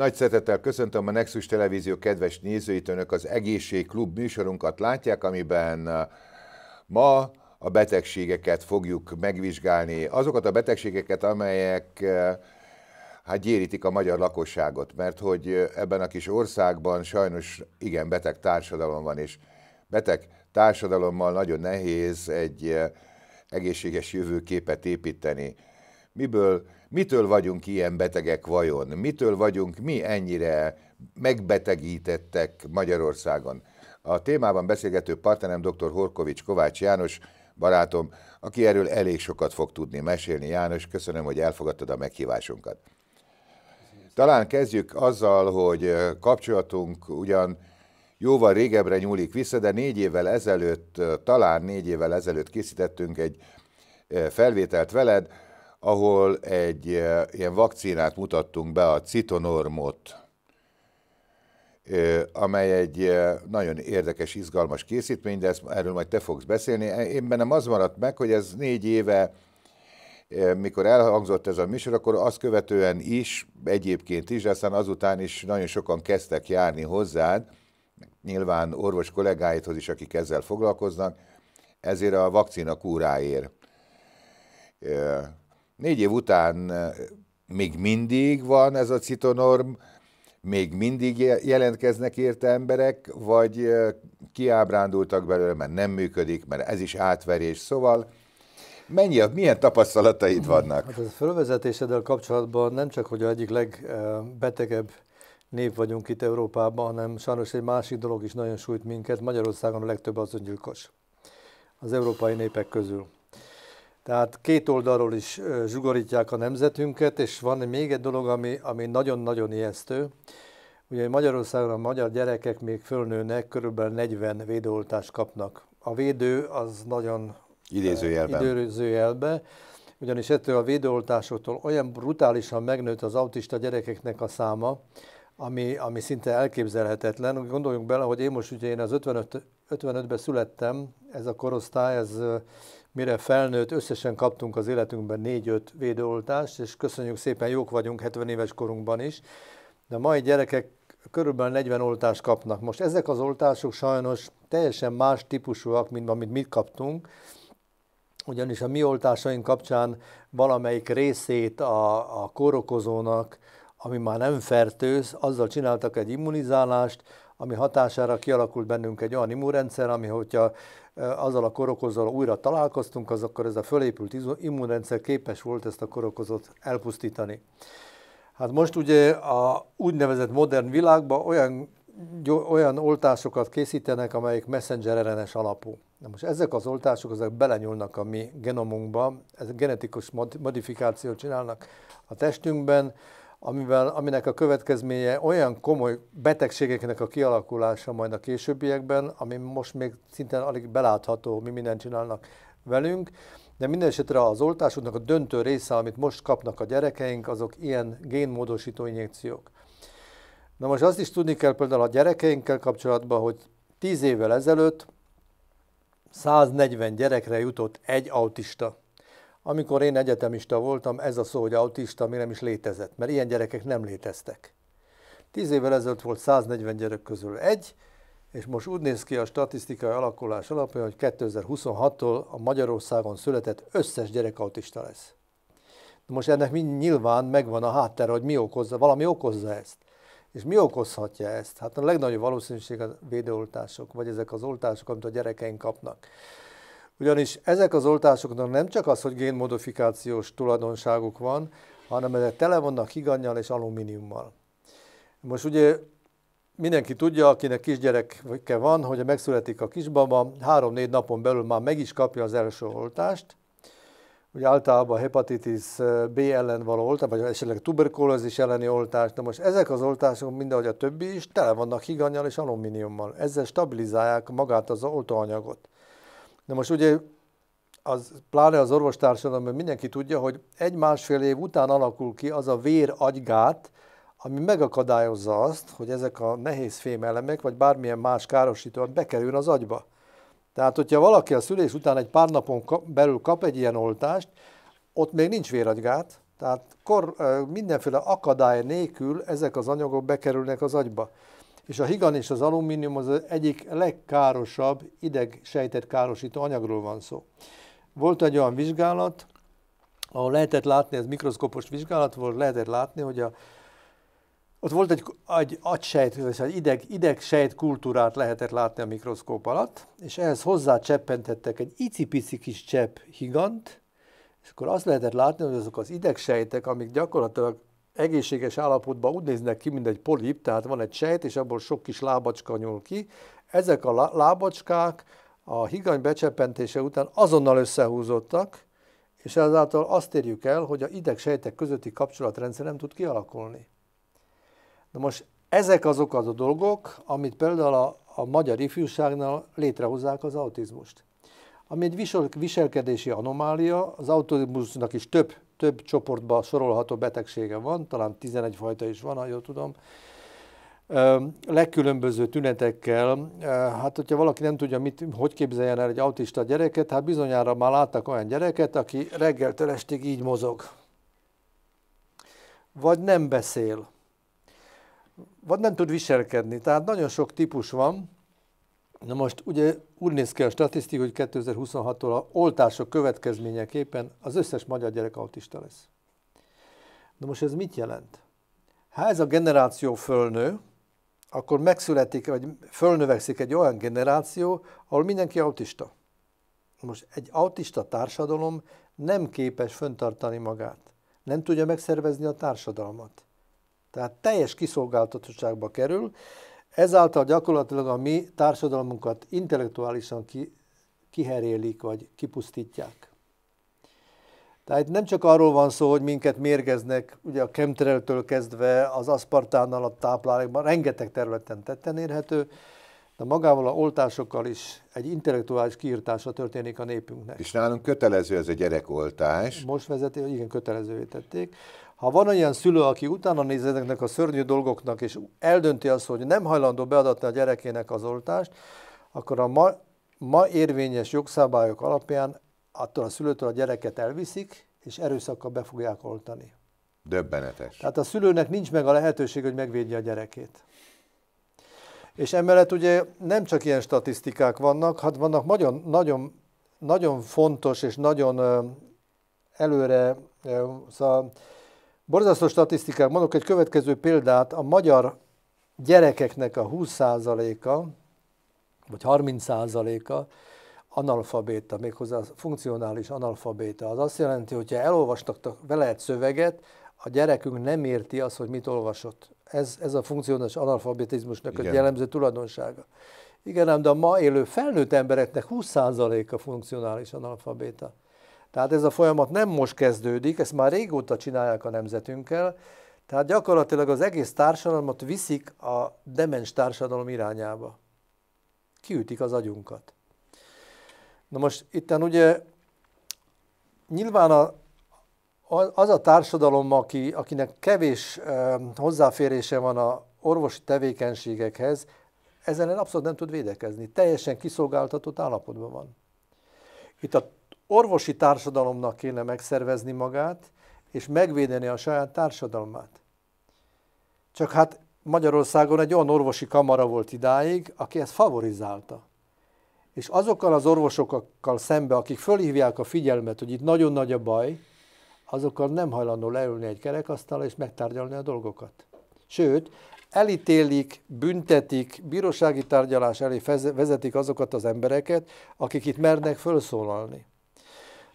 Nagy szeretettel köszöntöm a Nexus Televízió kedves nézőit. Önök az Egészségklub műsorunkat látják, amiben eh, ma a betegségeket fogjuk megvizsgálni. Azokat a betegségeket, amelyek eh, hát gyérítik a magyar lakosságot, mert hogy eh, ebben a kis országban sajnos igen beteg társadalom van, és beteg társadalommal nagyon nehéz egy egészséges jövőképet építeni miből, mitől vagyunk ilyen betegek vajon, mitől vagyunk mi ennyire megbetegítettek Magyarországon. A témában beszélgető partnerem dr. Horkovics Kovács János, barátom, aki erről elég sokat fog tudni mesélni. János, köszönöm, hogy elfogadtad a meghívásunkat. Talán kezdjük azzal, hogy kapcsolatunk ugyan jóval régebbre nyúlik vissza, de négy évvel ezelőtt, talán négy évvel ezelőtt készítettünk egy felvételt veled, ahol egy eh, ilyen vakcinát mutattunk be, a citonormot, eh, amely egy eh, nagyon érdekes, izgalmas készítmény, de ezt, erről majd te fogsz beszélni. Én bennem az maradt meg, hogy ez négy éve, mikor elhangzott ez a műsor, akkor azt követően is, egyébként is, aztán azután is nagyon sokan kezdtek járni hozzád, nyilván orvos kollégáidhoz is, akik ezzel foglalkoznak, ezért a vakcina kúráért Négy év után eh, még mindig van ez a citonorm, még mindig jelentkeznek érte emberek, vagy eh, kiábrándultak belőle, mert nem működik, mert ez is átverés. Szóval mennyi, milyen tapasztalataid vannak? Hát a fölvezetéseddel kapcsolatban nem csak, hogy a egyik legbetegebb nép vagyunk itt Európában, hanem sajnos egy másik dolog is nagyon sújt minket. Magyarországon a legtöbb az gyilkos az európai népek közül. Tehát két oldalról is zsugorítják a nemzetünket, és van még egy dolog, ami, ami nagyon-nagyon ijesztő. Ugye Magyarországon a magyar gyerekek még fölnőnek, körülbelül 40 védőoltást kapnak. A védő az nagyon idézőjelben. idézőjelben ugyanis ettől a védőoltásoktól olyan brutálisan megnőtt az autista gyerekeknek a száma, ami, ami szinte elképzelhetetlen. Gondoljunk bele, hogy én most ugye én az 55, 55-ben születtem, ez a korosztály, ez mire felnőtt, összesen kaptunk az életünkben 4-5 védőoltást, és köszönjük szépen, jók vagyunk 70 éves korunkban is, de a mai gyerekek körülbelül 40 oltást kapnak. Most ezek az oltások sajnos teljesen más típusúak, mint amit mi kaptunk, ugyanis a mi oltásaink kapcsán valamelyik részét a, a kórokozónak, ami már nem fertőz, azzal csináltak egy immunizálást, ami hatására kialakult bennünk egy olyan immunrendszer, ami hogyha azzal a korokozzal újra találkoztunk, az akkor ez a fölépült immunrendszer képes volt ezt a korokozót elpusztítani. Hát most ugye a úgynevezett modern világban olyan, olyan oltásokat készítenek, amelyek messenger ellenes alapú. Na most ezek az oltások, ezek belenyúlnak a mi genomunkba, ez genetikus modifikációt csinálnak a testünkben, amivel, aminek a következménye olyan komoly betegségeknek a kialakulása majd a későbbiekben, ami most még szinte alig belátható, mi mindent csinálnak velünk, de minden esetre az oltásoknak a döntő része, amit most kapnak a gyerekeink, azok ilyen génmódosító injekciók. Na most azt is tudni kell például a gyerekeinkkel kapcsolatban, hogy 10 évvel ezelőtt 140 gyerekre jutott egy autista. Amikor én egyetemista voltam, ez a szó, hogy autista, mi nem is létezett, mert ilyen gyerekek nem léteztek. Tíz évvel ezelőtt volt 140 gyerek közül egy, és most úgy néz ki a statisztikai alakulás alapján, hogy 2026-tól a Magyarországon született összes gyerek autista lesz. Most ennek mind nyilván megvan a háttere, hogy mi okozza, valami okozza ezt. És mi okozhatja ezt? Hát a legnagyobb valószínűség a védőoltások, vagy ezek az oltások, amit a gyerekeink kapnak. Ugyanis ezek az oltásoknak nem csak az, hogy génmodifikációs tulajdonságuk van, hanem ezek tele vannak higannyal és alumíniummal. Most ugye mindenki tudja, akinek kisgyereke van, hogy megszületik a kisbaba, három-négy napon belül már meg is kapja az első oltást, ugye általában a hepatitis B ellen való oltás, vagy esetleg tuberkulózis elleni oltás, de most ezek az oltások, ahogy a többi is, tele vannak higannyal és alumíniummal. Ezzel stabilizálják magát az oltóanyagot. Na most ugye az, pláne az orvostársadalomban mindenki tudja, hogy egy-másfél év után alakul ki az a vér agygát, ami megakadályozza azt, hogy ezek a nehéz fémelemek, vagy bármilyen más károsító bekerül az agyba. Tehát, hogyha valaki a szülés után egy pár napon kap, belül kap egy ilyen oltást, ott még nincs véragygát, tehát kor, mindenféle akadály nélkül ezek az anyagok bekerülnek az agyba és a higan és az alumínium az egyik legkárosabb sejtett károsító anyagról van szó. Volt egy olyan vizsgálat, ahol lehetett látni, ez mikroszkopos vizsgálat volt, lehetett látni, hogy a, ott volt egy, egy agysejt, egy ideg, sejt kultúrát lehetett látni a mikroszkóp alatt, és ehhez hozzá cseppentettek egy icipici kis csepp higant, és akkor azt lehetett látni, hogy azok az idegsejtek, amik gyakorlatilag egészséges állapotban úgy néznek ki, mint egy polip, tehát van egy sejt, és abból sok kis lábacska nyúl ki. Ezek a lábacskák a higany becsepentése után azonnal összehúzottak, és ezáltal azt érjük el, hogy a idegsejtek közötti kapcsolatrendszer nem tud kialakulni. Na most ezek azok az a dolgok, amit például a, a magyar ifjúságnál létrehozzák az autizmust. Ami egy visel, viselkedési anomália, az autizmusnak is több több csoportba sorolható betegsége van, talán 11 fajta is van, ha jól tudom, legkülönböző tünetekkel. Hát, hogyha valaki nem tudja, mit, hogy képzeljen el egy autista gyereket, hát bizonyára már láttak olyan gyereket, aki reggeltől estig így mozog. Vagy nem beszél. Vagy nem tud viselkedni. Tehát nagyon sok típus van. Na most ugye úgy néz ki a statisztika, hogy 2026-tól a oltások következményeképpen az összes magyar gyerek autista lesz. Na most ez mit jelent? Ha ez a generáció fölnő, akkor megszületik, vagy fölnövekszik egy olyan generáció, ahol mindenki autista. Most egy autista társadalom nem képes föntartani magát. Nem tudja megszervezni a társadalmat. Tehát teljes kiszolgáltatottságba kerül, Ezáltal gyakorlatilag a mi társadalmunkat intellektuálisan ki, kiherélik vagy kipusztítják. Tehát nem csak arról van szó, hogy minket mérgeznek, ugye a chemtrailtől kezdve az aszpartán a táplálékban, rengeteg területen tetten érhető, de magával a oltásokkal is egy intellektuális kiirtása történik a népünknek. És nálunk kötelező ez a gyerekoltás. Most vezető, igen, kötelezővé tették. Ha van olyan szülő, aki utána néz ezeknek a szörnyű dolgoknak, és eldönti azt, hogy nem hajlandó beadatni a gyerekének az oltást, akkor a ma, ma érvényes jogszabályok alapján attól a szülőtől a gyereket elviszik, és erőszakkal be fogják oltani. Döbbenetes. Tehát a szülőnek nincs meg a lehetőség, hogy megvédje a gyerekét. És emellett ugye nem csak ilyen statisztikák vannak, hát vannak nagyon, nagyon, nagyon fontos és nagyon előre szóval Borzasztó statisztikák. Mondok egy következő példát. A magyar gyerekeknek a 20%-a, vagy 30%-a analfabéta, méghozzá funkcionális analfabéta. Az azt jelenti, hogyha elolvastak vele egy szöveget, a gyerekünk nem érti azt, hogy mit olvasott. Ez, ez a funkcionális analfabetizmusnak a jellemző tulajdonsága. Igen, ám de a ma élő felnőtt embereknek 20% a funkcionális analfabéta. Tehát ez a folyamat nem most kezdődik, ezt már régóta csinálják a nemzetünkkel, tehát gyakorlatilag az egész társadalmat viszik a demens társadalom irányába. Kiütik az agyunkat. Na most itten ugye nyilván a, az a társadalom, aki, akinek kevés hozzáférése van a orvosi tevékenységekhez, ezen abszolút nem tud védekezni. Teljesen kiszolgáltatott állapotban van. Itt a orvosi társadalomnak kéne megszervezni magát, és megvédeni a saját társadalmát. Csak hát Magyarországon egy olyan orvosi kamara volt idáig, aki ezt favorizálta. És azokkal az orvosokkal szembe, akik fölhívják a figyelmet, hogy itt nagyon nagy a baj, azokkal nem hajlandó leülni egy kerekasztalra és megtárgyalni a dolgokat. Sőt, elítélik, büntetik, bírósági tárgyalás elé vezetik azokat az embereket, akik itt mernek felszólalni.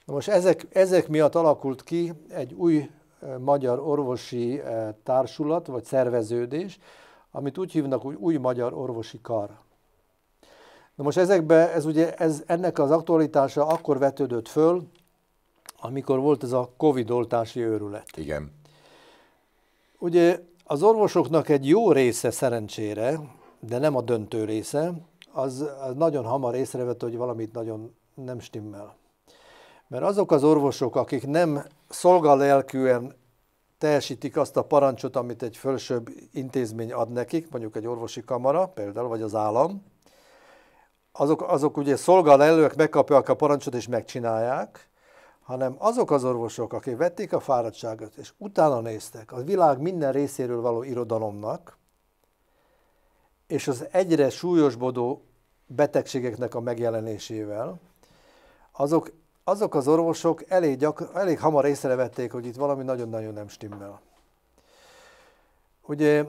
Na most ezek, ezek miatt alakult ki egy új magyar orvosi társulat vagy szerveződés, amit úgy hívnak, hogy új magyar orvosi kar. Na most ezekbe, ez ugye, ez, ennek az aktualitása akkor vetődött föl, amikor volt ez a Covid oltási őrület. Igen. Ugye az orvosoknak egy jó része szerencsére, de nem a döntő része, az, az nagyon hamar észrevette, hogy valamit nagyon nem stimmel. Mert azok az orvosok, akik nem szolgalelkűen teljesítik azt a parancsot, amit egy fölsőbb intézmény ad nekik, mondjuk egy orvosi kamara például, vagy az állam, azok, azok ugye Szolgalelőek, megkapják a parancsot és megcsinálják, hanem azok az orvosok, akik vették a fáradtságot, és utána néztek a világ minden részéről való irodalomnak, és az egyre súlyosbodó betegségeknek a megjelenésével, azok azok az orvosok elég, gyakor, elég hamar észrevették, hogy itt valami nagyon-nagyon nem stimmel. Ugye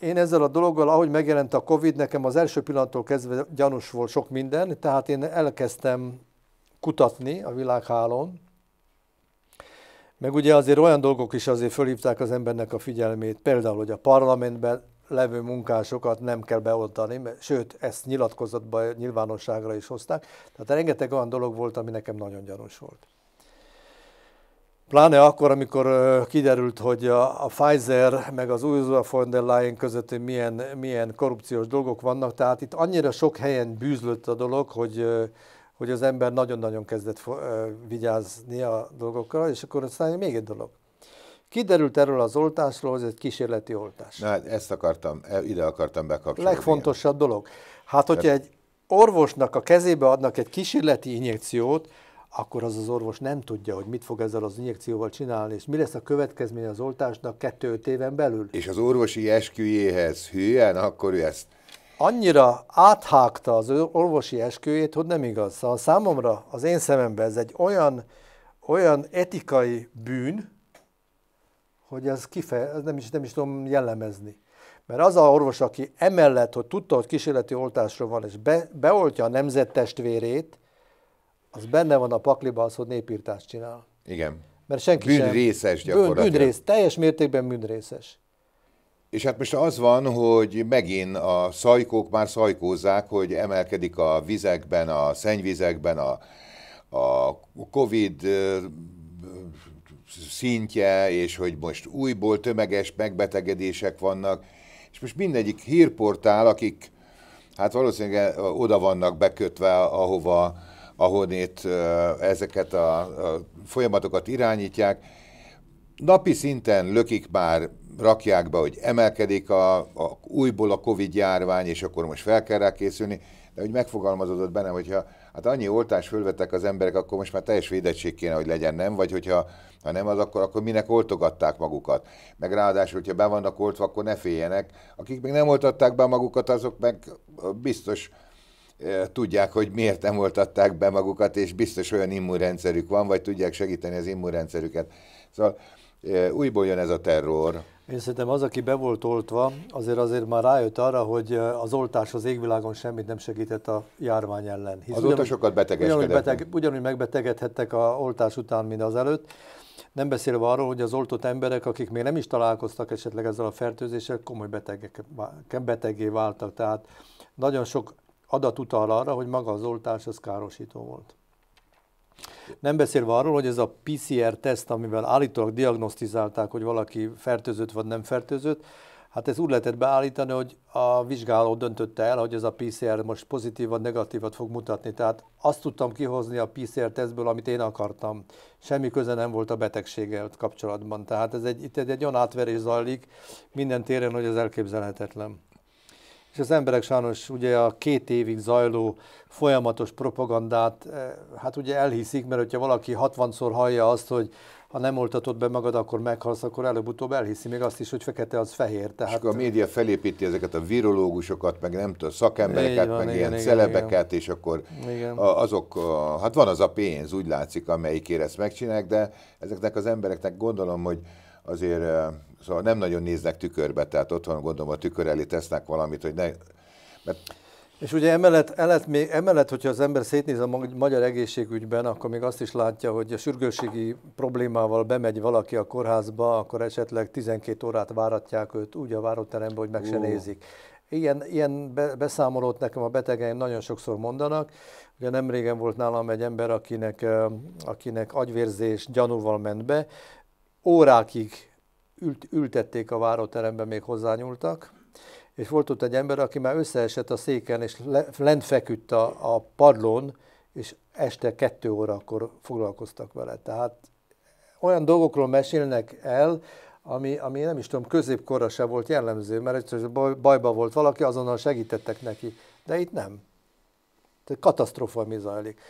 én ezzel a dologgal, ahogy megjelent a Covid, nekem az első pillanattól kezdve gyanús volt sok minden, tehát én elkezdtem kutatni a világhálón, meg ugye azért olyan dolgok is azért fölhívták az embernek a figyelmét, például, hogy a parlamentben levő munkásokat nem kell beoltani, mert, sőt, ezt nyilatkozatban nyilvánosságra is hozták. Tehát rengeteg olyan dolog volt, ami nekem nagyon gyanús volt. Pláne akkor, amikor kiderült, hogy a, a Pfizer meg az Ursula von der Leyen között milyen, milyen korrupciós dolgok vannak, tehát itt annyira sok helyen bűzlött a dolog, hogy, hogy az ember nagyon-nagyon kezdett vigyázni a dolgokra, és akkor aztán még egy dolog. Kiderült erről az oltásról, hogy ez egy kísérleti oltás. Na, hát ezt akartam, e, ide akartam bekapcsolni. Legfontosabb ilyen. dolog. Hát, hogyha egy orvosnak a kezébe adnak egy kísérleti injekciót, akkor az az orvos nem tudja, hogy mit fog ezzel az injekcióval csinálni, és mi lesz a következménye az oltásnak kettő-öt éven belül. És az orvosi esküjéhez hülyen, akkor ő ezt... Annyira áthágta az orvosi esküjét, hogy nem igaz. Szóval számomra, az én szememben ez egy olyan, olyan etikai bűn, hogy ez kife, ez nem is, nem is tudom jellemezni. Mert az a orvos, aki emellett, hogy tudta, hogy kísérleti oltásról van, és be, beoltja a nemzettestvérét, az benne van a pakliba az, hogy népírtást csinál. Igen. Mert senki bűnrészes sem. gyakorlatilag. Bűnrész, teljes mértékben bűnrészes. És hát most az van, hogy megint a szajkók már szajkózzák, hogy emelkedik a vizekben, a szennyvizekben, a, a Covid szintje, és hogy most újból tömeges megbetegedések vannak, és most mindegyik hírportál, akik hát valószínűleg oda vannak bekötve, ahova, ahonét ezeket a, a folyamatokat irányítják, napi szinten lökik már, rakják be, hogy emelkedik a, a újból a Covid járvány, és akkor most fel kell rá készülni, de hogy megfogalmazódott bennem, hogyha hát annyi oltást fölvettek az emberek, akkor most már teljes védettség kéne, hogy legyen, nem? Vagy hogyha ha nem az, akkor, akkor minek oltogatták magukat? Meg ráadásul, hogyha be vannak oltva, akkor ne féljenek. Akik még nem oltatták be magukat, azok meg biztos tudják, hogy miért nem oltatták be magukat, és biztos olyan immunrendszerük van, vagy tudják segíteni az immunrendszerüket. Szóval újból jön ez a terror. Én szerintem az, aki be volt oltva, azért azért már rájött arra, hogy az oltás az égvilágon semmit nem segített a járvány ellen. Hisz az oltásokat betegeskedett. Ugyanúgy, beteg, ugyanúgy megbetegedhettek a oltás után, mint az előtt. Nem beszélve arról, hogy az oltott emberek, akik még nem is találkoztak esetleg ezzel a fertőzéssel, komoly betegek, betegé váltak. Tehát nagyon sok adat utal arra, hogy maga az oltás az károsító volt. Nem beszélve arról, hogy ez a PCR-teszt, amivel állítólag diagnosztizálták, hogy valaki fertőzött vagy nem fertőzött, hát ez úgy lehetett beállítani, hogy a vizsgáló döntötte el, hogy ez a PCR most pozitív vagy negatívat fog mutatni. Tehát azt tudtam kihozni a PCR-tesztből, amit én akartam. Semmi köze nem volt a betegséggel kapcsolatban. Tehát ez egy, itt egy, egy olyan átverés zajlik minden téren, hogy ez elképzelhetetlen és az emberek sajnos ugye a két évig zajló folyamatos propagandát, eh, hát ugye elhiszik, mert hogyha valaki 60-szor hallja azt, hogy ha nem oltatod be magad, akkor meghalsz, akkor előbb-utóbb elhiszi még azt is, hogy fekete az fehér. Tehát... És akkor a média felépíti ezeket a virológusokat, meg nem tudom, szakembereket, van, meg igen, ilyen igen, celebeket, igen. és akkor igen. azok, hát van az a pénz, úgy látszik, amelyikért ezt megcsinálják, de ezeknek az embereknek gondolom, hogy azért eh, szóval nem nagyon néznek tükörbe, tehát otthon gondolom a tükör elé tesznek valamit, hogy ne... Mert... És ugye emellett, emellett, még, emellett, hogyha az ember szétnéz a magyar egészségügyben, akkor még azt is látja, hogy a sürgőségi problémával bemegy valaki a kórházba, akkor esetleg 12 órát váratják őt úgy a váróterembe, hogy meg se nézik. Ilyen, ilyen beszámolót nekem a betegeim nagyon sokszor mondanak. Ugye nem régen volt nálam egy ember, akinek, akinek agyvérzés gyanúval ment be, órákig ült, ültették a váróterembe, még hozzányúltak, és volt ott egy ember, aki már összeesett a széken, és le, lent feküdt a, a padlón, és este kettő órakor foglalkoztak vele. Tehát olyan dolgokról mesélnek el, ami, ami nem is tudom, középkorra se volt jellemző, mert egyszerűen baj, bajba volt valaki, azonnal segítettek neki, de itt nem. Tehát katasztrofa mi zajlik.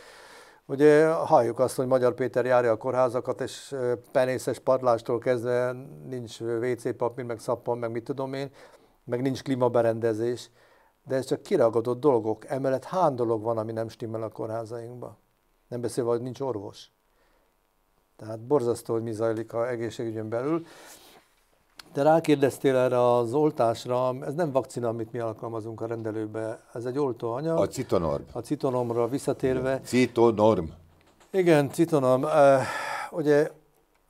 Ugye halljuk azt, hogy Magyar Péter járja a kórházakat, és penészes padlástól kezdve nincs WC papír, meg szappan, meg mit tudom én, meg nincs klímaberendezés, de ez csak kiragadott dolgok. Emellett hány dolog van, ami nem stimmel a kórházainkban? Nem beszélve, hogy nincs orvos. Tehát borzasztó, hogy mi zajlik a egészségügyön belül. Te rákérdeztél erre az oltásra, ez nem vakcina, amit mi alkalmazunk a rendelőbe, ez egy oltóanyag. A citonorm. A citonormra visszatérve. Citonorm. Igen, citonorm. Ugye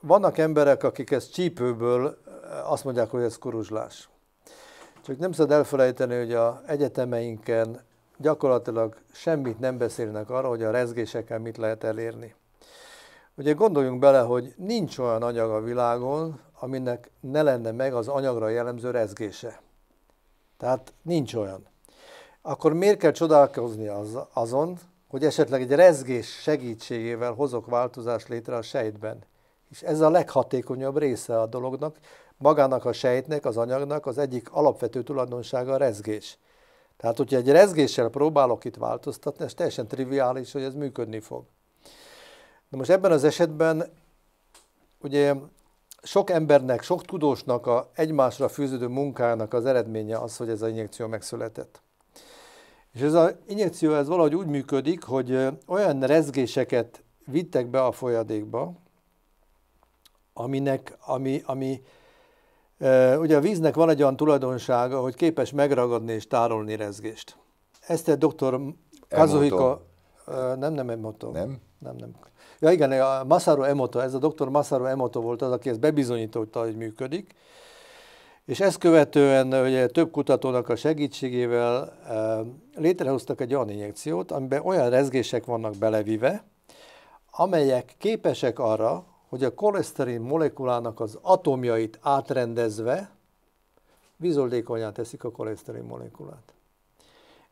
vannak emberek, akik ezt csípőből azt mondják, hogy ez kuruzslás. Csak nem szabad elfelejteni, hogy a egyetemeinken gyakorlatilag semmit nem beszélnek arra, hogy a rezgésekkel mit lehet elérni. Ugye gondoljunk bele, hogy nincs olyan anyag a világon, aminek ne lenne meg az anyagra jellemző rezgése. Tehát nincs olyan. Akkor miért kell csodálkozni az, azon, hogy esetleg egy rezgés segítségével hozok változást létre a sejtben? És ez a leghatékonyabb része a dolognak, magának a sejtnek, az anyagnak az egyik alapvető tulajdonsága a rezgés. Tehát, hogyha egy rezgéssel próbálok itt változtatni, ez teljesen triviális, hogy ez működni fog. Na most ebben az esetben ugye sok embernek, sok tudósnak a egymásra fűződő munkának az eredménye az, hogy ez az injekció megszületett. És ez az injekció ez valahogy úgy működik, hogy olyan rezgéseket vittek be a folyadékba, aminek, ami, ami ugye a víznek van egy olyan tulajdonsága, hogy képes megragadni és tárolni rezgést. Ezt egy doktor Kazuhiko, nem, nem, nem, mondtam. nem nem, nem. Ja igen, a Masaru Emoto, ez a doktor Masaru Emoto volt az, aki ezt bebizonyította, hogy működik. És ezt követően ugye, több kutatónak a segítségével eh, létrehoztak egy olyan injekciót, amiben olyan rezgések vannak belevive, amelyek képesek arra, hogy a koleszterin molekulának az atomjait átrendezve vizoldékonyá teszik a koleszterin molekulát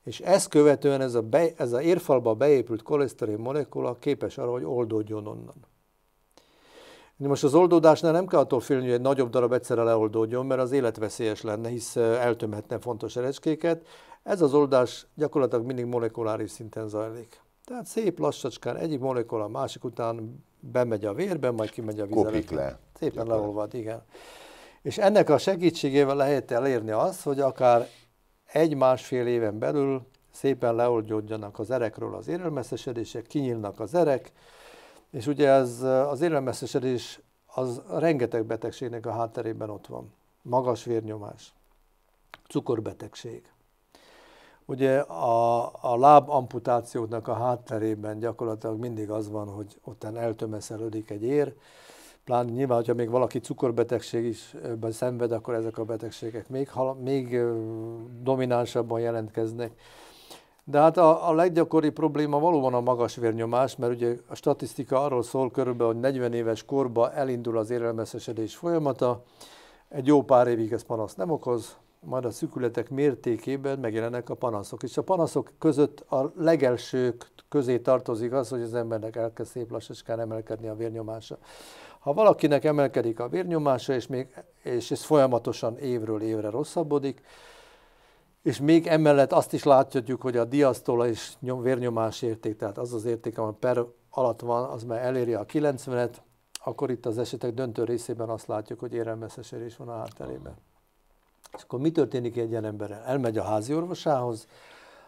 és ezt követően ez a, be, ez a érfalba beépült koleszterin molekula képes arra, hogy oldódjon onnan. De most az oldódásnál nem kell attól félni, hogy egy nagyobb darab egyszerre leoldódjon, mert az életveszélyes lenne, hisz eltömhetne fontos erecskéket. Ez az oldás gyakorlatilag mindig molekuláris szinten zajlik. Tehát szép lassacskán egyik molekula másik után bemegy a vérbe, majd kimegy a vizeletbe. Kopik le. Szépen leolvad, igen. És ennek a segítségével lehet elérni azt, hogy akár egy-másfél éven belül szépen leoldódjanak az erekről az érelmeszesedések, kinyílnak az erek, és ugye ez, az érelmeszesedés az rengeteg betegségnek a hátterében ott van. Magas vérnyomás, cukorbetegség. Ugye a, a amputációknak a hátterében gyakorlatilag mindig az van, hogy ottan eltömeszelődik egy ér, pláne nyilván, hogyha még valaki cukorbetegség is szenved, akkor ezek a betegségek még, még dominánsabban jelentkeznek. De hát a, a leggyakori probléma valóban a magas vérnyomás, mert ugye a statisztika arról szól körülbelül, hogy 40 éves korban elindul az érelmeszesedés folyamata, egy jó pár évig ez panasz nem okoz, majd a szükületek mértékében megjelennek a panaszok. És a panaszok között a legelsők közé tartozik az, hogy az embernek elkezd szép lassacskán emelkedni a vérnyomása. Ha valakinek emelkedik a vérnyomása, és, még, és ez folyamatosan évről évre rosszabbodik, és még emellett azt is látjuk, hogy a diasztola és nyom, vérnyomás érték, tehát az az érték, amely per alatt van, az már eléri a 90-et, akkor itt az esetek döntő részében azt látjuk, hogy érelmeszesedés van a hátterében. És akkor mi történik egy ilyen emberrel? Elmegy a házi orvosához,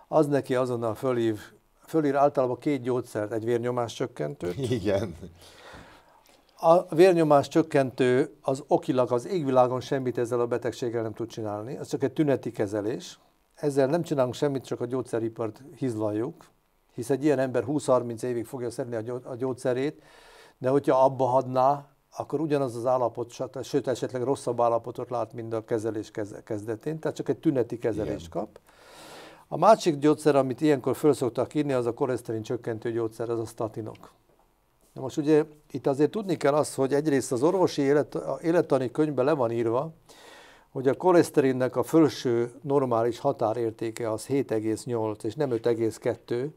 az neki azonnal fölív, fölír általában két gyógyszert, egy vérnyomás csökkentőt. Igen a vérnyomás csökkentő az okilag, az égvilágon semmit ezzel a betegséggel nem tud csinálni, ez csak egy tüneti kezelés. Ezzel nem csinálunk semmit, csak a gyógyszeripart hizlaljuk, hisz egy ilyen ember 20-30 évig fogja szedni a gyógyszerét, de hogyha abba hadná, akkor ugyanaz az állapot, sőt esetleg rosszabb állapotot lát, mint a kezelés kezdetén, tehát csak egy tüneti kezelést kap. A másik gyógyszer, amit ilyenkor föl szoktak írni, az a koleszterin csökkentő gyógyszer, az a statinok. Na most ugye itt azért tudni kell azt, hogy egyrészt az orvosi élet, élettani könyvben le van írva, hogy a koleszterinnek a felső normális határértéke az 7,8 és nem 5,2,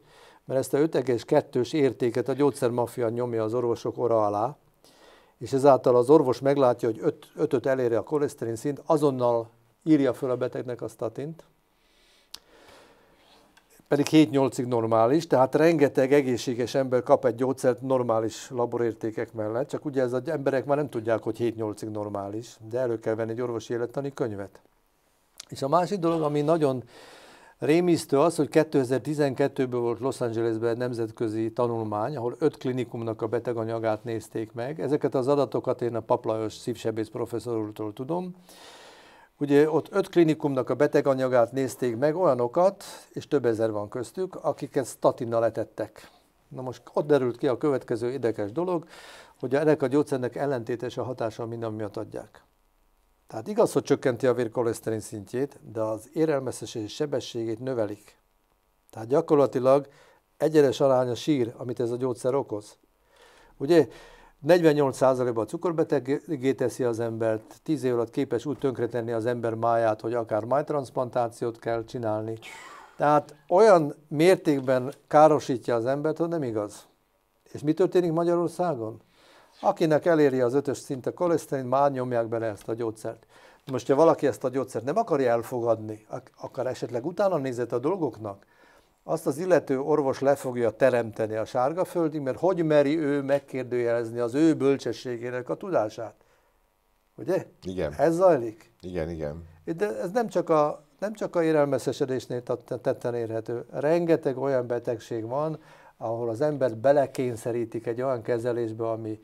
mert ezt a 52 ös értéket a gyógyszermafia nyomja az orvosok orra alá, és ezáltal az orvos meglátja, hogy 5-öt eléri a koleszterin szint, azonnal írja föl a betegnek a statint, pedig 7-8-ig normális, tehát rengeteg egészséges ember kap egy gyógyszert normális laborértékek mellett, csak ugye ez az emberek már nem tudják, hogy 7-8-ig normális, de elő kell venni egy orvosi élettani könyvet. És a másik dolog, ami nagyon rémisztő az, hogy 2012-ben volt Los Angelesben egy nemzetközi tanulmány, ahol öt klinikumnak a beteganyagát nézték meg. Ezeket az adatokat én a Paplajos szívsebész professzor tudom, Ugye ott öt klinikumnak a beteganyagát nézték meg, olyanokat, és több ezer van köztük, akiket statinnal letettek. Na most ott derült ki a következő érdekes dolog, hogy ennek a gyógyszernek ellentétes a hatása minden, miatt adják. Tehát igaz, hogy csökkenti a vérkoleszterin szintjét, de az érelmeztetés sebességét növelik. Tehát gyakorlatilag egyenes arány a sír, amit ez a gyógyszer okoz. Ugye 48%-ban cukorbetegé teszi az embert, 10 év alatt képes úgy tönkretenni az ember máját, hogy akár májtranszplantációt kell csinálni. Tehát olyan mértékben károsítja az embert, hogy nem igaz. És mi történik Magyarországon? Akinek eléri az ötös szint a koleszterin, már nyomják bele ezt a gyógyszert. Most, ha valaki ezt a gyógyszert nem akarja elfogadni, akar esetleg utána nézett a dolgoknak, azt az illető orvos le fogja teremteni a sárga földig, mert hogy meri ő megkérdőjelezni az ő bölcsességének a tudását? Ugye? Igen. Ez zajlik? Igen, igen. De ez nem csak a, nem csak a érelmeszesedésnél tetten érhető. Rengeteg olyan betegség van, ahol az embert belekényszerítik egy olyan kezelésbe, ami,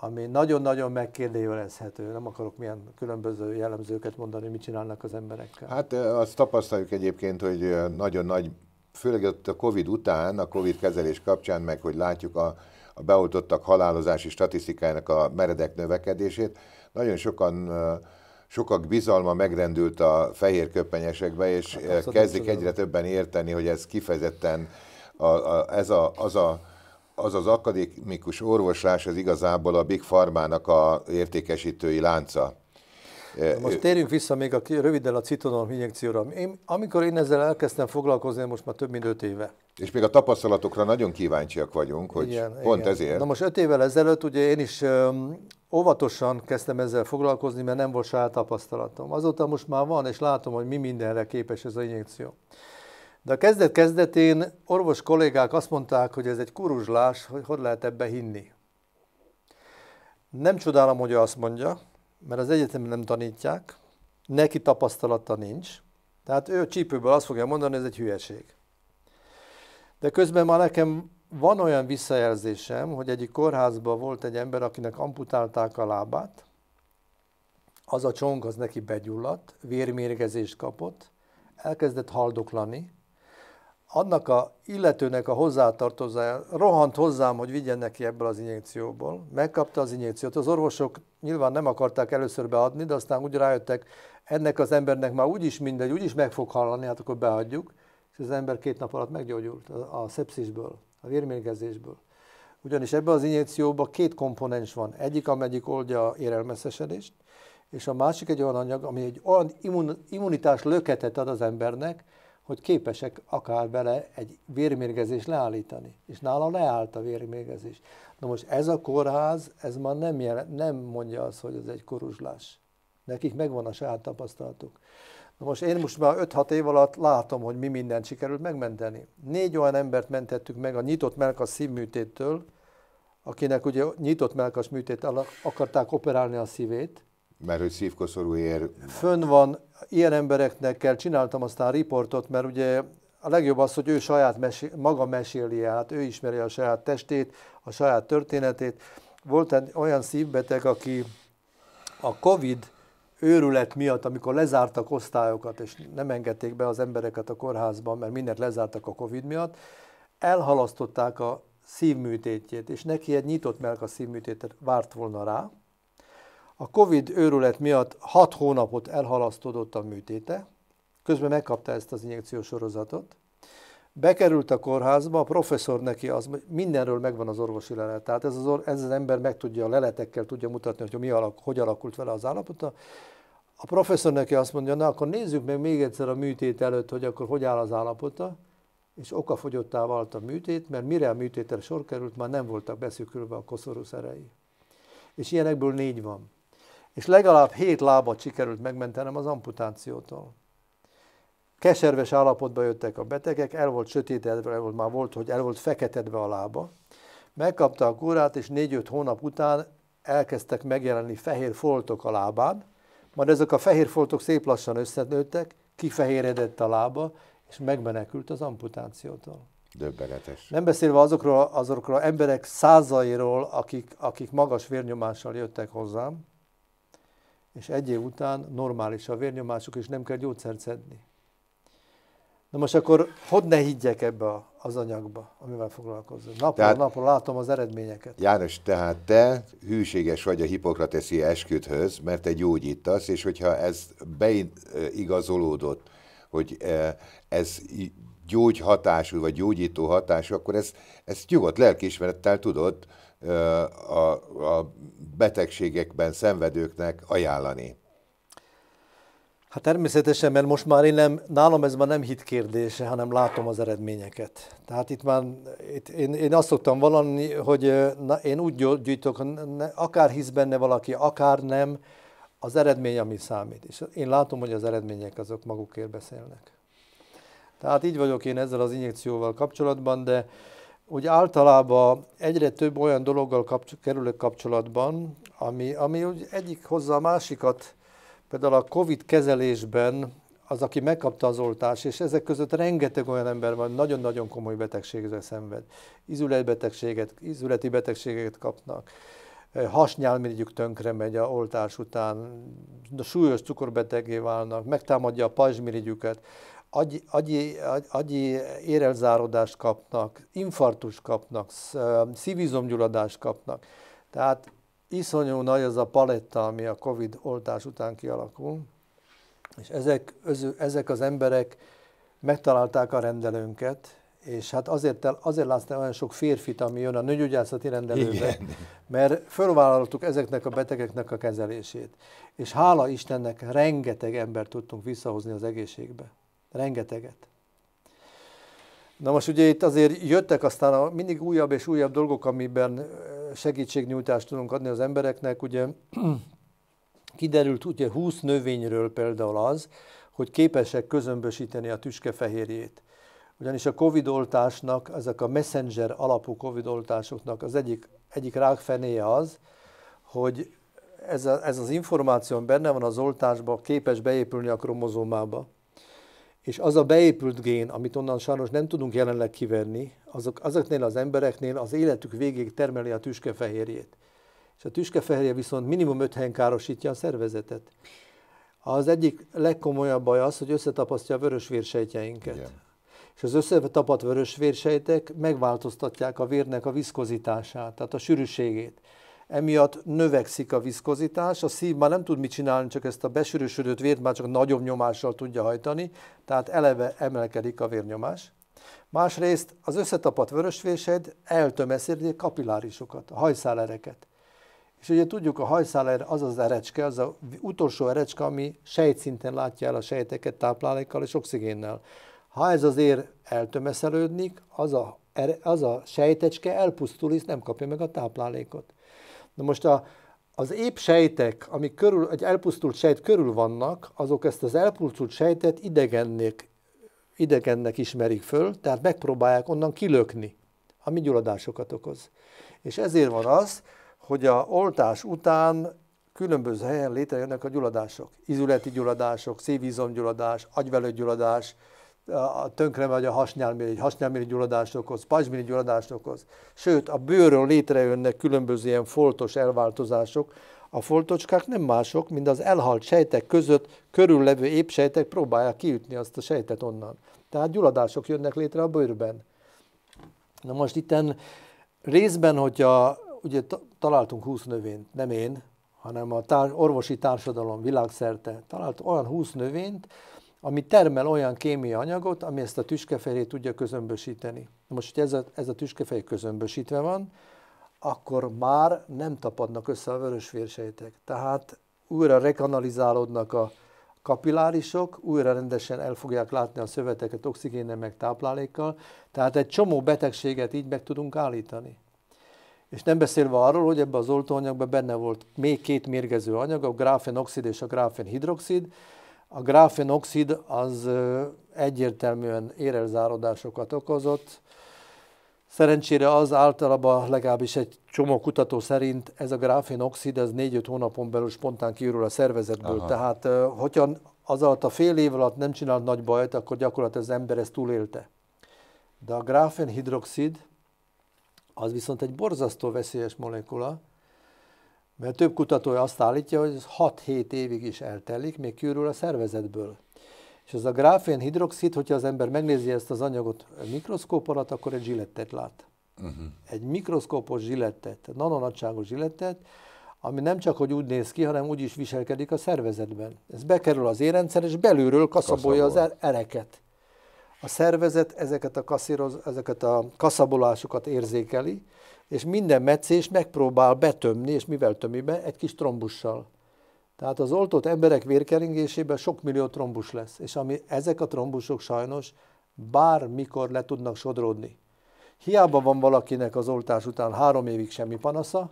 ami nagyon-nagyon megkérdőjelezhető. Nem akarok milyen különböző jellemzőket mondani, mit csinálnak az emberekkel. Hát azt tapasztaljuk egyébként, hogy nagyon nagy főleg ott a Covid után, a Covid kezelés kapcsán, meg hogy látjuk a, a beoltottak halálozási statisztikájának a meredek növekedését, nagyon sokan sokak bizalma megrendült a fehér köpenyesekbe, és hát, kezdik egyre többen érteni, hogy ez kifejezetten a, a, ez a, az a az az akadémikus orvoslás az igazából a Big farmának a értékesítői lánca most térjünk vissza még a, röviden a citonon injekcióra. Én, amikor én ezzel elkezdtem foglalkozni, most már több mint öt éve. És még a tapasztalatokra nagyon kíváncsiak vagyunk, hogy igen, pont igen. ezért. Na most öt évvel ezelőtt ugye én is öm, óvatosan kezdtem ezzel foglalkozni, mert nem volt saját tapasztalatom. Azóta most már van, és látom, hogy mi mindenre képes ez a injekció. De a kezdet-kezdetén orvos kollégák azt mondták, hogy ez egy kuruzslás, hogy hogy lehet ebbe hinni. Nem csodálom, hogy azt mondja, mert az egyetemen nem tanítják, neki tapasztalata nincs, tehát ő csípőből azt fogja mondani, hogy ez egy hülyeség. De közben már nekem van olyan visszajelzésem, hogy egyik kórházban volt egy ember, akinek amputálták a lábát, az a csonk az neki begyulladt, vérmérgezést kapott, elkezdett haldoklani, annak a illetőnek a hozzátartozója rohant hozzám, hogy vigyen neki ebből az injekcióból. Megkapta az injekciót. Az orvosok nyilván nem akarták először beadni, de aztán úgy rájöttek, ennek az embernek már úgyis mindegy, úgyis meg fog hallani, hát akkor beadjuk. És az ember két nap alatt meggyógyult a, a szepszisből, a vérmérgezésből. Ugyanis ebben az injekcióban két komponens van. Egyik, amelyik oldja érelmeszesedést, és a másik egy olyan anyag, ami egy olyan immun, immunitás löketet ad az embernek, hogy képesek akár bele egy vérmérgezést leállítani. És nála leállt a vérmérgezés. Na most ez a kórház, ez már nem, jel, nem mondja azt, hogy ez egy koruzslás. Nekik megvan a saját tapasztalatuk. Na most én most már 5-6 év alatt látom, hogy mi mindent sikerült megmenteni. Négy olyan embert mentettük meg a nyitott melkas szívműtéttől, akinek ugye nyitott melkas műtét akarták operálni a szívét, mert hogy ér. Fönn van, ilyen embereknek csináltam aztán riportot, mert ugye a legjobb az, hogy ő saját mesé- maga meséli hát ő ismeri a saját testét, a saját történetét. Volt egy olyan szívbeteg, aki a Covid őrület miatt, amikor lezártak osztályokat, és nem engedték be az embereket a kórházban, mert mindent lezártak a Covid miatt, elhalasztották a szívműtétjét, és neki egy nyitott melk a szívműtétet várt volna rá, a Covid őrület miatt 6 hónapot elhalasztódott a műtéte, közben megkapta ezt az injekciós sorozatot, bekerült a kórházba, a professzor neki az, mindenről megvan az orvosi lelet, tehát ez az, ez az ember meg tudja a leletekkel tudja mutatni, hogy mi alak, hogy alakult vele az állapota, a professzor neki azt mondja, na akkor nézzük meg még egyszer a műtét előtt, hogy akkor hogy áll az állapota, és okafogyottá vált a műtét, mert mire a műtétre sor került, már nem voltak beszűkülve a szerei. És ilyenekből négy van és legalább hét lábat sikerült megmentenem az amputációtól. Keserves állapotba jöttek a betegek, el volt sötétedve, el volt, már volt, hogy el volt feketedve a lába. Megkapta a kurát, és négy-öt hónap után elkezdtek megjelenni fehér foltok a lábán, majd ezek a fehér foltok szép lassan összenőttek, kifehéredett a lába, és megmenekült az amputációtól. Döbbenetes. Nem beszélve azokról, azokról az emberek százairól, akik, akik magas vérnyomással jöttek hozzám, és egy év után normális a vérnyomásuk, és nem kell gyógyszert szedni. Na most akkor hogy ne higgyek ebbe az anyagba, amivel foglalkozom? Napról tehát, napról látom az eredményeket. János, tehát te hűséges vagy a hipokrateszi esküdhöz, mert te gyógyítasz, és hogyha ez beigazolódott, hogy ez gyógyhatású, vagy gyógyító hatású, akkor ezt, ezt nyugodt lelkiismerettel tudod a, a betegségekben szenvedőknek ajánlani? Hát természetesen, mert most már én nem, nálam ez már nem hit kérdése, hanem látom az eredményeket. Tehát itt már, itt, én, én azt szoktam valami, hogy na, én úgy gyűjtök, ne, akár hisz benne valaki, akár nem, az eredmény, ami számít. És én látom, hogy az eredmények azok magukért beszélnek. Tehát így vagyok én ezzel az injekcióval kapcsolatban, de úgy általában egyre több olyan dologgal kapcs- kerülök kapcsolatban, ami, ami úgy egyik hozza a másikat, például a Covid kezelésben az, aki megkapta az oltást, és ezek között rengeteg olyan ember van, nagyon-nagyon komoly betegségre szenved. Izületbetegséget, izületi betegségeket kapnak, hasnyálmirigyük tönkre megy a oltás után, súlyos cukorbetegé válnak, megtámadja a pajzsmirigyüket agyi, agyi, agyi érelzárodást kapnak, infartus kapnak, szívizomgyulladást kapnak. Tehát iszonyú nagy az a paletta, ami a Covid oltás után kialakul, és ezek, ezek az emberek megtalálták a rendelőnket, és hát azért, azért láttam olyan sok férfit, ami jön a nőgyógyászati rendelőbe, Igen. mert fölvállaltuk ezeknek a betegeknek a kezelését. És hála Istennek rengeteg embert tudtunk visszahozni az egészségbe. Rengeteget. Na most ugye itt azért jöttek aztán a mindig újabb és újabb dolgok, amiben segítségnyújtást tudunk adni az embereknek. Ugye kiderült ugye 20 növényről például az, hogy képesek közömbösíteni a tüskefehérjét. Ugyanis a COVID-oltásnak, ezek a messenger alapú COVID-oltásoknak az egyik, egyik rákfenéje az, hogy ez, a, ez az információ benne van az oltásban, képes beépülni a kromozómába és az a beépült gén, amit onnan sajnos nem tudunk jelenleg kivenni, azok, azoknél az embereknél az életük végéig termeli a tüskefehérjét. És a tüskefehérje viszont minimum öt helyen károsítja a szervezetet. Az egyik legkomolyabb baj az, hogy összetapasztja a vörös vérsejtjeinket. Igen. És az összetapadt vörös vérsejtek megváltoztatják a vérnek a viszkozitását, tehát a sűrűségét emiatt növekszik a viszkozitás, a szív már nem tud mit csinálni, csak ezt a besűrűsödött vért már csak nagyobb nyomással tudja hajtani, tehát eleve emelkedik a vérnyomás. Másrészt az összetapadt vörösvésed eltömeszíti a kapillárisokat, a hajszálereket. És ugye tudjuk, a hajszáler az az erecske, az a utolsó erecske, ami sejtszinten látja el a sejteket táplálékkal és oxigénnel. Ha ez az ér eltömeszelődik, az a, az a sejtecske elpusztul, és nem kapja meg a táplálékot. Na most a, az épp sejtek, amik körül, egy elpusztult sejt körül vannak, azok ezt az elpusztult sejtet idegennek, idegennek ismerik föl, tehát megpróbálják onnan kilökni, ami gyulladásokat okoz. És ezért van az, hogy a oltás után különböző helyen létrejönnek a gyulladások. Izületi gyulladások, szívizomgyulladás, agyvelőgyulladás, a tönkre megy a hasnyálmér, egy hasnyálméri gyulladást okoz, pajzsméri gyulladást okoz. Sőt, a bőrön létrejönnek különböző ilyen foltos elváltozások. A foltocskák nem mások, mint az elhalt sejtek között körüllevő épp sejtek próbálják kiütni azt a sejtet onnan. Tehát gyulladások jönnek létre a bőrben. Na most itten részben, hogyha ugye találtunk 20 növényt, nem én, hanem a tár- orvosi társadalom világszerte talált olyan 20 növényt, ami termel olyan kémiai anyagot, ami ezt a tüskefehérjét tudja közömbösíteni. Most, hogy ez a, ez a tüskefehér közömbösítve van, akkor már nem tapadnak össze a vörös Tehát újra rekanalizálódnak a kapillárisok, újra rendesen el fogják látni a szöveteket oxigénnel meg táplálékkal, tehát egy csomó betegséget így meg tudunk állítani. És nem beszélve arról, hogy ebbe az oltóanyagban benne volt még két mérgező anyag, a gráfenoxid és a gráfenhidroxid, hidroxid, a gráfenoxid az egyértelműen érelzárodásokat okozott. Szerencsére az általában legalábbis egy csomó kutató szerint ez a gráfenoxid ez 4-5 hónapon belül spontán kiürül a szervezetből. Aha. Tehát hogyha az alatt a fél év alatt nem csinált nagy bajt, akkor gyakorlatilag az ember ezt túlélte. De a gráfenhidroxid, az viszont egy borzasztó veszélyes molekula, mert több kutatója azt állítja, hogy ez 6-7 évig is eltelik, még kiürül a szervezetből. És ez a gráfén hidroxid, hogyha az ember megnézi ezt az anyagot mikroszkóp alatt, akkor egy zsilettet lát. Uh-huh. Egy mikroszkópos zsilettet, nanonagyságú zsilettet, ami nem csak hogy úgy néz ki, hanem úgy is viselkedik a szervezetben. Ez bekerül az érrendszer, és belülről kaszabolja Kaszabol. az ereket. A szervezet ezeket a, kasszíroz, ezeket a kaszabolásokat érzékeli, és minden meccés megpróbál betömni, és mivel tömi be? Egy kis trombussal. Tehát az oltott emberek vérkeringésében sok millió trombus lesz, és ami ezek a trombusok sajnos bármikor le tudnak sodródni. Hiába van valakinek az oltás után három évig semmi panasza,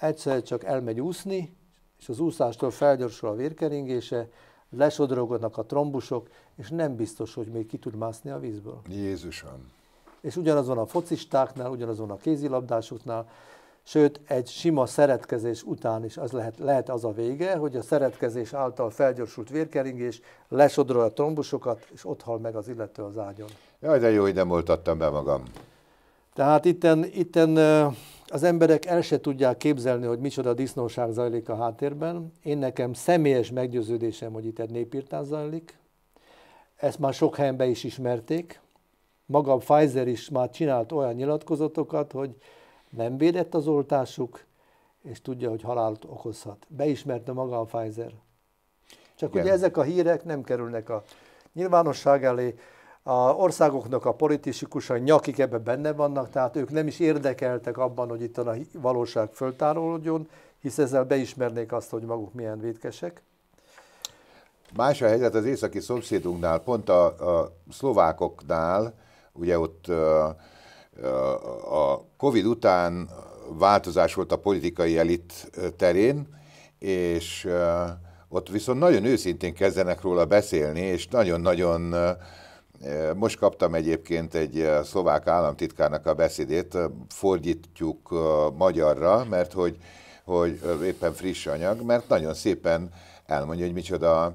egyszer csak elmegy úszni, és az úszástól felgyorsul a vérkeringése, lesodrogodnak a trombusok, és nem biztos, hogy még ki tud mászni a vízből. Jézusom! és ugyanaz van a focistáknál, ugyanaz van a kézilabdásoknál, sőt, egy sima szeretkezés után is az lehet, lehet az a vége, hogy a szeretkezés által felgyorsult vérkeringés lesodrol a trombusokat, és ott hal meg az illető az ágyon. Jaj, de jó, ide moltattam be magam. Tehát itten, itten az emberek el se tudják képzelni, hogy micsoda disznóság zajlik a háttérben. Én nekem személyes meggyőződésem, hogy itt egy népírtás zajlik. Ezt már sok helyen be is ismerték, maga Pfizer is már csinált olyan nyilatkozatokat, hogy nem védett az oltásuk, és tudja, hogy halált okozhat. Beismerte maga a Pfizer. Csak Igen. ugye ezek a hírek nem kerülnek a nyilvánosság elé, a országoknak a politikusai nyakik ebbe benne vannak, tehát ők nem is érdekeltek abban, hogy itt a valóság föltárolódjon, hisz ezzel beismernék azt, hogy maguk milyen védkesek. Más a helyzet az északi szomszédunknál, pont a, a szlovákoknál, Ugye ott a Covid után változás volt a politikai elit terén, és ott viszont nagyon őszintén kezdenek róla beszélni, és nagyon-nagyon most kaptam egyébként egy szlovák államtitkárnak a beszédét, fordítjuk magyarra, mert hogy, hogy éppen friss anyag, mert nagyon szépen elmondja, hogy micsoda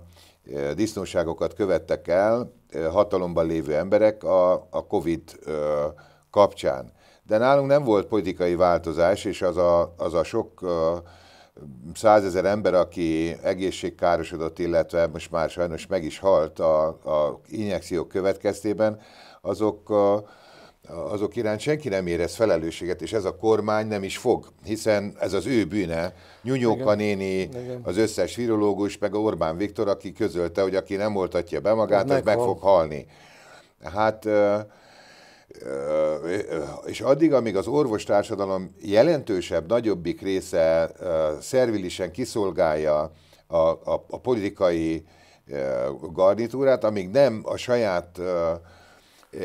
disznóságokat követtek el hatalomban lévő emberek a, a COVID kapcsán. De nálunk nem volt politikai változás, és az a, az a sok százezer ember, aki egészségkárosodott, illetve most már sajnos meg is halt a, a injekciók következtében, azok uh, azok iránt senki nem érez felelősséget, és ez a kormány nem is fog, hiszen ez az ő bűne. Nyúnyóka néni, Igen. az összes virológus, meg a Orbán Viktor, aki közölte, hogy aki nem oltatja be magát, az hát meg, meg fog halni. Hát, és addig, amíg az orvostársadalom jelentősebb, nagyobbik része szervilisen kiszolgálja a, a, a politikai garnitúrát, amíg nem a saját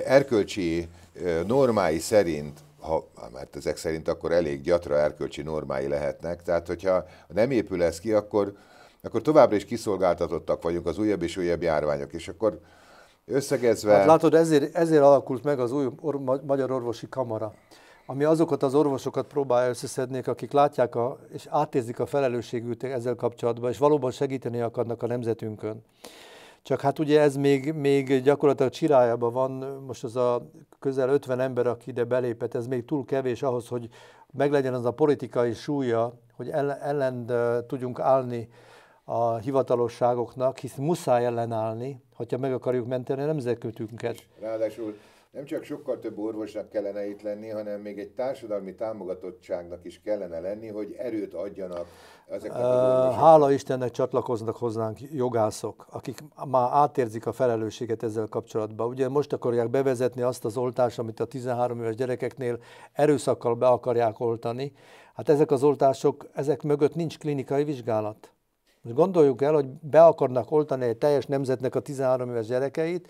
erkölcsi normái szerint ha, mert ezek szerint akkor elég gyatra erkölcsi normái lehetnek, tehát hogyha nem épül ez ki, akkor, akkor továbbra is kiszolgáltatottak vagyunk az újabb és újabb járványok, és akkor összegezve... Hát látod, ezért, ezért alakult meg az új or, Magyar Orvosi Kamara, ami azokat az orvosokat próbálja összeszedni, akik látják a, és átézik a felelősségüket ezzel kapcsolatban, és valóban segíteni akarnak a nemzetünkön. Csak hát ugye ez még, még gyakorlatilag csirájában van, most az a közel 50 ember, aki ide belépett, ez még túl kevés ahhoz, hogy meglegyen az a politikai súlya, hogy ellen, tudjunk állni a hivatalosságoknak, hisz muszáj ellenállni, hogyha meg akarjuk menteni a nemzetkötünket. Ráadásul nem csak sokkal több orvosnak kellene itt lenni, hanem még egy társadalmi támogatottságnak is kellene lenni, hogy erőt adjanak ezeknek az orvosoknak. Hála Istennek csatlakoznak hozzánk jogászok, akik már átérzik a felelősséget ezzel kapcsolatban. Ugye most akarják bevezetni azt az oltást, amit a 13 éves gyerekeknél erőszakkal be akarják oltani. Hát ezek az oltások, ezek mögött nincs klinikai vizsgálat. Most gondoljuk el, hogy be akarnak oltani egy teljes nemzetnek a 13 éves gyerekeit,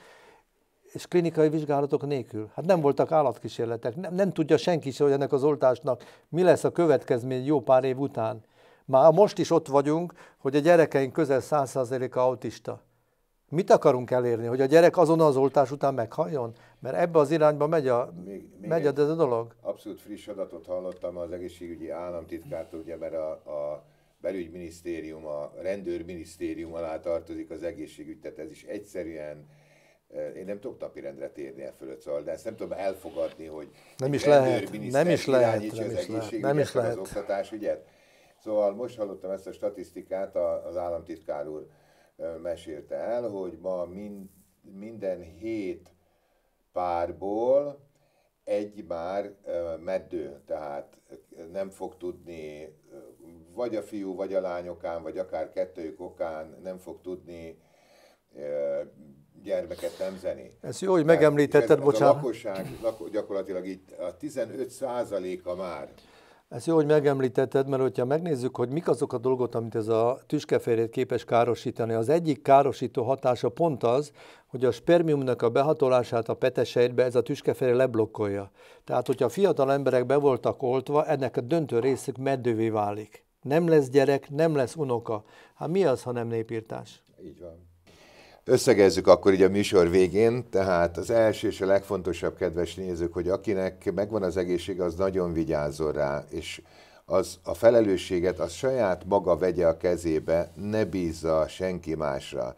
és klinikai vizsgálatok nélkül. Hát nem voltak állatkísérletek, nem, nem tudja senki se, hogy ennek az oltásnak mi lesz a következmény jó pár év után. Már most is ott vagyunk, hogy a gyerekeink közel 100%-a autista. Mit akarunk elérni? Hogy a gyerek azon az oltás után meghalljon? Mert ebbe az irányba megy, a, még, még megy ez a dolog. Abszolút friss adatot hallottam az egészségügyi államtitkártól, ugye, mert a, a belügyminisztérium, a rendőrminisztérium alá tartozik az egészségügy, tehát ez is egyszerűen én nem tudok napirendre térni e fölött, szóval, de ezt nem tudom elfogadni, hogy nem is lehet, nem is lehet, nem is lehet, nem is lehet. az oktatás ügyet. Szóval most hallottam ezt a statisztikát, az államtitkár úr mesélte el, hogy ma minden hét párból egy már meddő, tehát nem fog tudni, vagy a fiú, vagy a lányokán, vagy akár kettőjük okán nem fog tudni gyermeket nemzeni. Ez jó, hogy megemlítetted, ez, bocsánat. A lakosság lakó, gyakorlatilag itt a 15 a már. Ez jó, hogy megemlítetted, mert hogyha megnézzük, hogy mik azok a dolgok, amit ez a tüskeférjét képes károsítani, az egyik károsító hatása pont az, hogy a spermiumnak a behatolását a petesejtbe ez a tüskeférje leblokkolja. Tehát, hogyha a fiatal emberek be voltak oltva, ennek a döntő részük meddővé válik. Nem lesz gyerek, nem lesz unoka. Hát mi az, ha nem népírtás? Így van. Összegezzük akkor így a műsor végén, tehát az első és a legfontosabb, kedves nézők, hogy akinek megvan az egészség, az nagyon vigyázzon rá, és az a felelősséget az saját maga vegye a kezébe, ne bízza senki másra.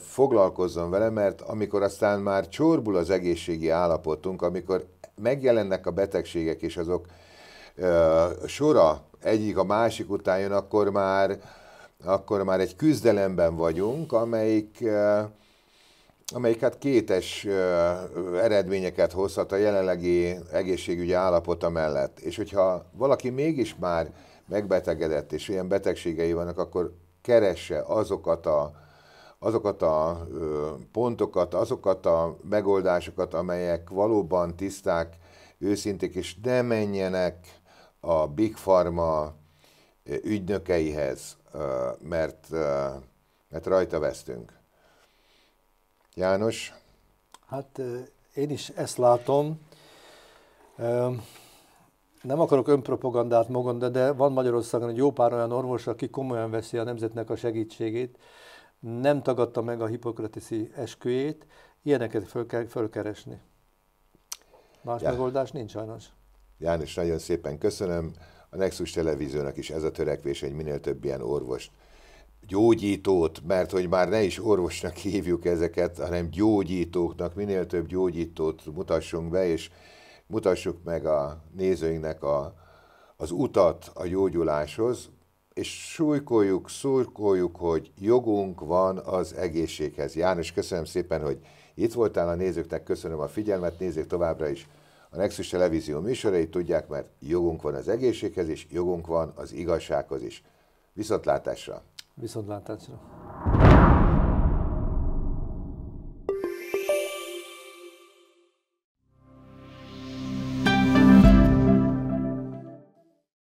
Foglalkozzon vele, mert amikor aztán már csorbul az egészségi állapotunk, amikor megjelennek a betegségek és azok sora egyik a másik után jön, akkor már akkor már egy küzdelemben vagyunk, amelyik, eh, amelyik hát kétes eh, eredményeket hozhat a jelenlegi egészségügyi állapota mellett. És hogyha valaki mégis már megbetegedett, és ilyen betegségei vannak, akkor keresse azokat a, azokat a pontokat, azokat a megoldásokat, amelyek valóban tiszták, őszinték, és ne menjenek a Big Pharma ügynökeihez, mert, mert rajta vesztünk. János? Hát én is ezt látom. Nem akarok önpropagandát magam, de van Magyarországon egy jó pár olyan orvos, aki komolyan veszi a nemzetnek a segítségét, nem tagadta meg a hipokratiszi esküjét, ilyeneket föl kell fölkeresni. Más ja. megoldás nincs sajnos. János, nagyon szépen köszönöm. A Nexus televíziónak is ez a törekvés, hogy minél több ilyen orvost gyógyítót, mert hogy már ne is orvosnak hívjuk ezeket, hanem gyógyítóknak, minél több gyógyítót mutassunk be, és mutassuk meg a nézőinknek a, az utat a gyógyuláshoz, és súlykoljuk, szurkoljuk, hogy jogunk van az egészséghez. János, köszönöm szépen, hogy itt voltál a nézőknek, köszönöm a figyelmet, nézzék továbbra is a Nexus Televízió műsorait tudják, mert jogunk van az egészséghez is, jogunk van az igazsághoz is. Viszontlátásra! Viszontlátásra!